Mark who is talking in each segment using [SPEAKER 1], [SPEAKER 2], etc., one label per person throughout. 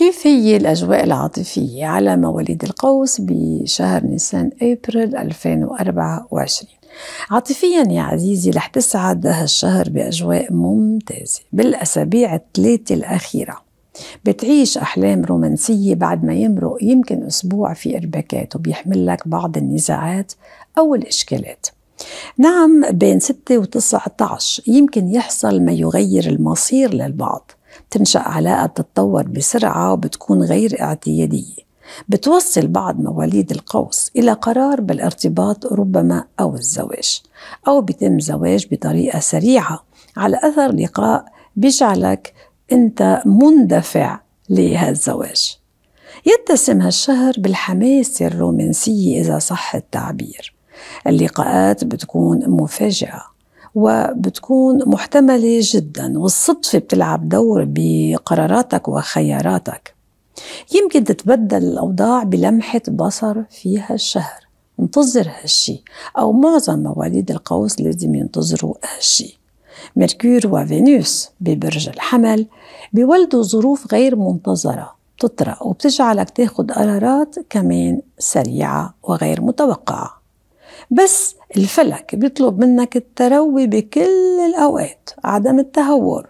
[SPEAKER 1] كيف هي الأجواء العاطفية على مواليد القوس بشهر نيسان أبريل 2024 عاطفيا يا عزيزي رح تسعد هالشهر بأجواء ممتازة بالأسابيع الثلاثة الأخيرة بتعيش أحلام رومانسية بعد ما يمرق يمكن أسبوع في إرباكات وبيحمل لك بعض النزاعات أو الإشكالات نعم بين 6 و 19 يمكن يحصل ما يغير المصير للبعض بتنشأ علاقة بتتطور بسرعة وبتكون غير اعتيادية بتوصل بعض مواليد القوس إلى قرار بالارتباط ربما أو الزواج أو بيتم زواج بطريقة سريعة على أثر لقاء بيجعلك أنت مندفع لهالزواج يتسم هالشهر بالحماسة الرومانسية إذا صح التعبير اللقاءات بتكون مفاجئة وبتكون محتملة جدا والصدفة بتلعب دور بقراراتك وخياراتك يمكن تتبدل الأوضاع بلمحة بصر في هالشهر انتظر هالشي أو معظم مواليد القوس لازم ينتظروا هالشي ميركور وفينوس ببرج الحمل بيولدوا ظروف غير منتظرة بتطرق وبتجعلك تاخد قرارات كمان سريعة وغير متوقعة بس الفلك بيطلب منك التروي بكل الأوقات عدم التهور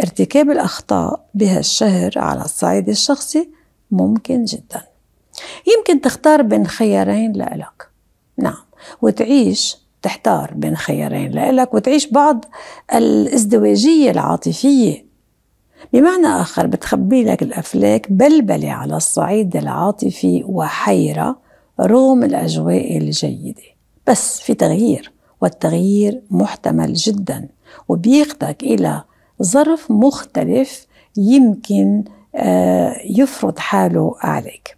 [SPEAKER 1] ارتكاب الأخطاء بهالشهر على الصعيد الشخصي ممكن جدا يمكن تختار بين خيارين لإلك نعم وتعيش تحتار بين خيارين لإلك وتعيش بعض الازدواجية العاطفية بمعنى آخر بتخبي لك الأفلاك بلبلة على الصعيد العاطفي وحيرة رغم الأجواء الجيدة بس في تغيير والتغيير محتمل جدا وبيخدك إلى ظرف مختلف يمكن آه، يفرض حاله عليك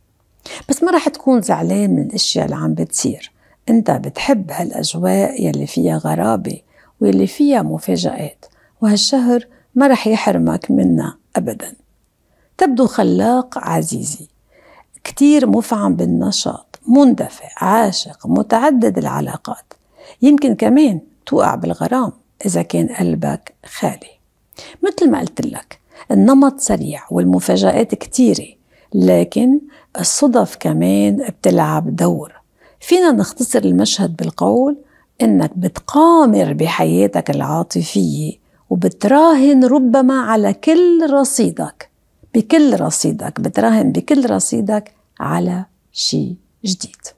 [SPEAKER 1] بس ما راح تكون زعلان من الاشياء اللي عم بتصير انت بتحب هالاجواء يلي فيها غرابه واللي فيها مفاجآت وهالشهر ما رح يحرمك منها أبدا تبدو خلاق عزيزي كتير مفعم بالنشاط مندفع عاشق متعدد العلاقات يمكن كمان توقع بالغرام إذا كان قلبك خالي مثل ما قلت لك النمط سريع والمفاجآت كتيرة لكن الصدف كمان بتلعب دور فينا نختصر المشهد بالقول إنك بتقامر بحياتك العاطفية وبتراهن ربما على كل رصيدك بكل رصيدك بتراهن بكل رصيدك على شيء ждите.